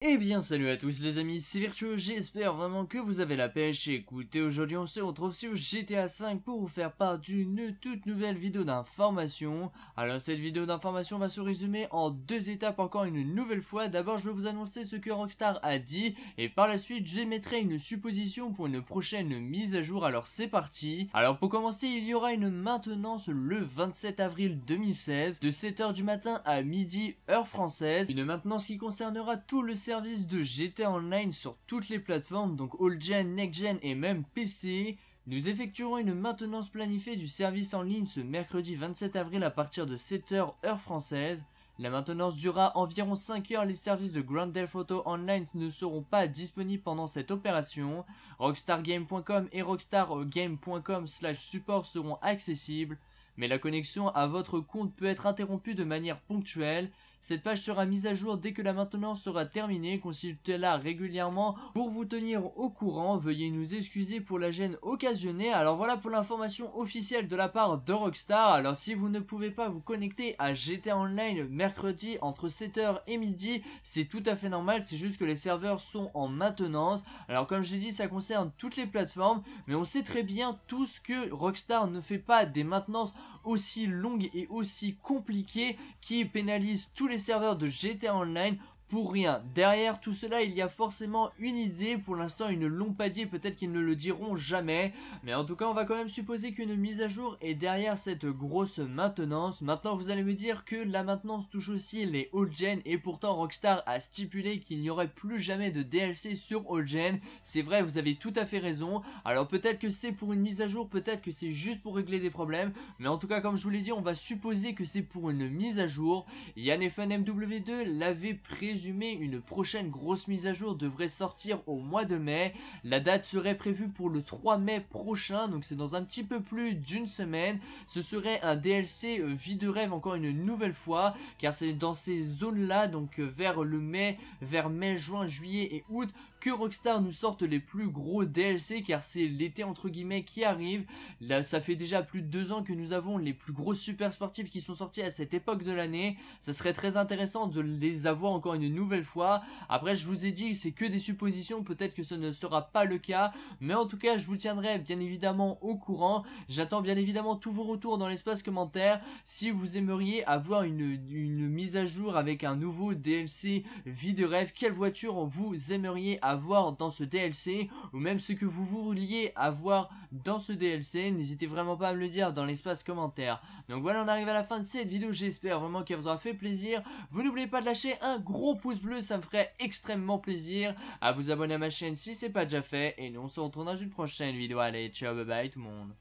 Eh bien salut à tous les amis, c'est Virtuo, j'espère vraiment que vous avez la pêche. Écoutez, aujourd'hui on se retrouve sur GTA 5 pour vous faire part d'une toute nouvelle vidéo d'information. Alors cette vidéo d'information va se résumer en deux étapes encore une nouvelle fois. D'abord je vais vous annoncer ce que Rockstar a dit et par la suite j'émettrai une supposition pour une prochaine mise à jour. Alors c'est parti. Alors pour commencer il y aura une maintenance le 27 avril 2016 de 7h du matin à midi heure française. Une maintenance qui concernera tout le service de GTA Online sur toutes les plateformes, donc old-gen, next-gen et même PC. Nous effectuerons une maintenance planifiée du service en ligne ce mercredi 27 avril à partir de 7h heure française. La maintenance durera environ 5 heures, les services de Grand Theft Auto Online ne seront pas disponibles pendant cette opération. RockstarGame.com et RockstarGame.com slash support seront accessibles, mais la connexion à votre compte peut être interrompue de manière ponctuelle. Cette page sera mise à jour dès que la maintenance sera terminée, consultez-la régulièrement pour vous tenir au courant, veuillez nous excuser pour la gêne occasionnée. Alors voilà pour l'information officielle de la part de Rockstar, alors si vous ne pouvez pas vous connecter à GTA Online mercredi entre 7h et midi, c'est tout à fait normal, c'est juste que les serveurs sont en maintenance. Alors comme j'ai dit, ça concerne toutes les plateformes, mais on sait très bien tous que Rockstar ne fait pas des maintenances aussi longues et aussi compliquées qui pénalisent tous les serveurs de GTA Online pour rien. Derrière tout cela, il y a forcément une idée, pour l'instant une ne l'ont peut-être qu'ils ne le diront jamais, mais en tout cas on va quand même supposer qu'une mise à jour est derrière cette grosse maintenance. Maintenant vous allez me dire que la maintenance touche aussi les old gen, et pourtant Rockstar a stipulé qu'il n'y aurait plus jamais de DLC sur old gen. C'est vrai, vous avez tout à fait raison, alors peut-être que c'est pour une mise à jour, peut-être que c'est juste pour régler des problèmes, mais en tout cas comme je vous l'ai dit, on va supposer que c'est pour une mise à jour. Yann 2 l'avait prévu une prochaine grosse mise à jour devrait sortir au mois de mai. La date serait prévue pour le 3 mai prochain, donc c'est dans un petit peu plus d'une semaine. Ce serait un DLC euh, vie de rêve encore une nouvelle fois, car c'est dans ces zones-là, donc euh, vers le mai, vers mai, juin, juillet et août, que Rockstar nous sorte les plus gros DLC car c'est l'été entre guillemets qui arrive. Là, ça fait déjà plus de deux ans que nous avons les plus gros super sportifs qui sont sortis à cette époque de l'année. Ça serait très intéressant de les avoir encore une nouvelle fois. Après, je vous ai dit, c'est que des suppositions. Peut-être que ce ne sera pas le cas. Mais en tout cas, je vous tiendrai bien évidemment au courant. J'attends bien évidemment tous vos retours dans l'espace commentaire. Si vous aimeriez avoir une, une mise à jour avec un nouveau DLC vie de rêve, quelle voiture vous aimeriez avoir voir dans ce DLC ou même ce que vous vouliez avoir dans ce DLC. N'hésitez vraiment pas à me le dire dans l'espace commentaire. Donc voilà, on arrive à la fin de cette vidéo. J'espère vraiment qu'elle vous aura fait plaisir. Vous n'oubliez pas de lâcher un gros pouce bleu, ça me ferait extrêmement plaisir. À vous abonner à ma chaîne si c'est pas déjà fait. Et nous, on se retrouve dans une prochaine vidéo. Allez, ciao, bye bye tout le monde.